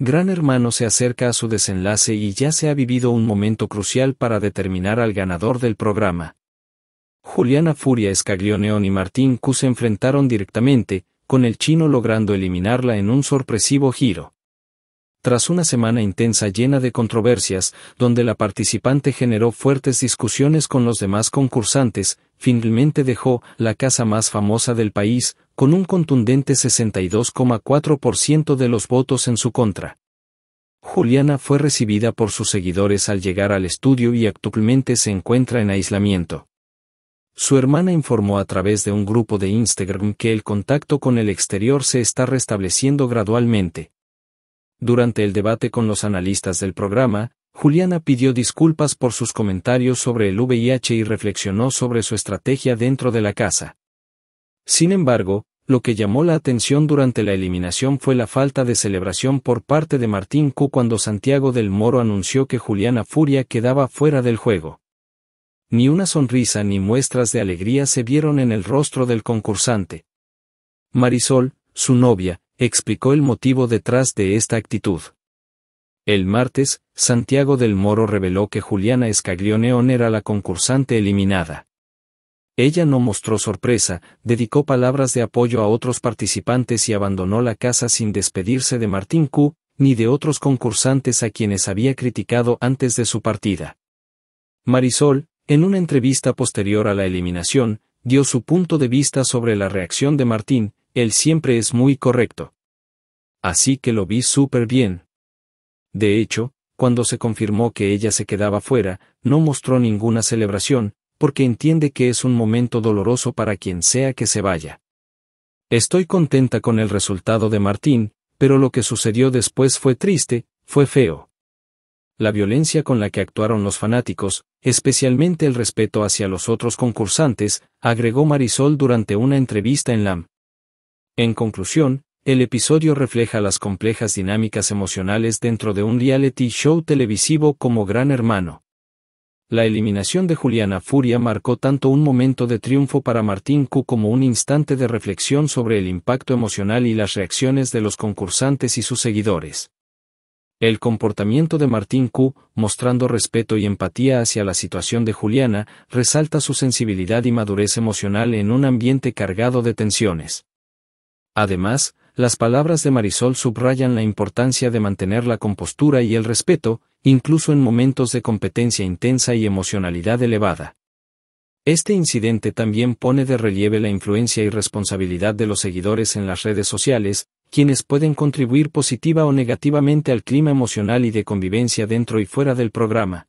Gran Hermano se acerca a su desenlace y ya se ha vivido un momento crucial para determinar al ganador del programa. Juliana Furia Escaglioneón y Martín Q se enfrentaron directamente, con el chino logrando eliminarla en un sorpresivo giro tras una semana intensa llena de controversias, donde la participante generó fuertes discusiones con los demás concursantes, finalmente dejó la casa más famosa del país, con un contundente 62,4% de los votos en su contra. Juliana fue recibida por sus seguidores al llegar al estudio y actualmente se encuentra en aislamiento. Su hermana informó a través de un grupo de Instagram que el contacto con el exterior se está restableciendo gradualmente, durante el debate con los analistas del programa, Juliana pidió disculpas por sus comentarios sobre el VIH y reflexionó sobre su estrategia dentro de la casa. Sin embargo, lo que llamó la atención durante la eliminación fue la falta de celebración por parte de Martín Q cuando Santiago del Moro anunció que Juliana Furia quedaba fuera del juego. Ni una sonrisa ni muestras de alegría se vieron en el rostro del concursante. Marisol, su novia, explicó el motivo detrás de esta actitud. El martes, Santiago del Moro reveló que Juliana Escaglioneón era la concursante eliminada. Ella no mostró sorpresa, dedicó palabras de apoyo a otros participantes y abandonó la casa sin despedirse de Martín Q, ni de otros concursantes a quienes había criticado antes de su partida. Marisol, en una entrevista posterior a la eliminación, dio su punto de vista sobre la reacción de Martín, él siempre es muy correcto. Así que lo vi súper bien. De hecho, cuando se confirmó que ella se quedaba fuera, no mostró ninguna celebración, porque entiende que es un momento doloroso para quien sea que se vaya. Estoy contenta con el resultado de Martín, pero lo que sucedió después fue triste, fue feo. La violencia con la que actuaron los fanáticos, especialmente el respeto hacia los otros concursantes, agregó Marisol durante una entrevista en LAM. En conclusión, el episodio refleja las complejas dinámicas emocionales dentro de un reality show televisivo como Gran Hermano. La eliminación de Juliana Furia marcó tanto un momento de triunfo para Martín Q como un instante de reflexión sobre el impacto emocional y las reacciones de los concursantes y sus seguidores. El comportamiento de Martín Q, mostrando respeto y empatía hacia la situación de Juliana, resalta su sensibilidad y madurez emocional en un ambiente cargado de tensiones. Además, las palabras de Marisol subrayan la importancia de mantener la compostura y el respeto, incluso en momentos de competencia intensa y emocionalidad elevada. Este incidente también pone de relieve la influencia y responsabilidad de los seguidores en las redes sociales, quienes pueden contribuir positiva o negativamente al clima emocional y de convivencia dentro y fuera del programa.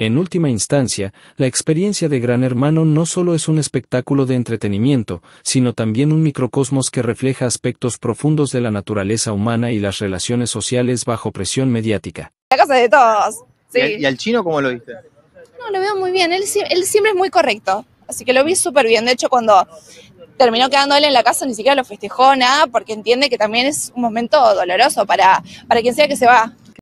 En última instancia, la experiencia de Gran Hermano no solo es un espectáculo de entretenimiento, sino también un microcosmos que refleja aspectos profundos de la naturaleza humana y las relaciones sociales bajo presión mediática. La cosa de todos. ¿Y, al, chino cómo lo viste? No, lo veo muy bien. Él, siempre es muy correcto. Así que lo vi súper bien. De hecho, cuando terminó quedándole en la casa, ni siquiera lo festejó nada, porque entiende que también es un momento doloroso para, para quien sea que se va.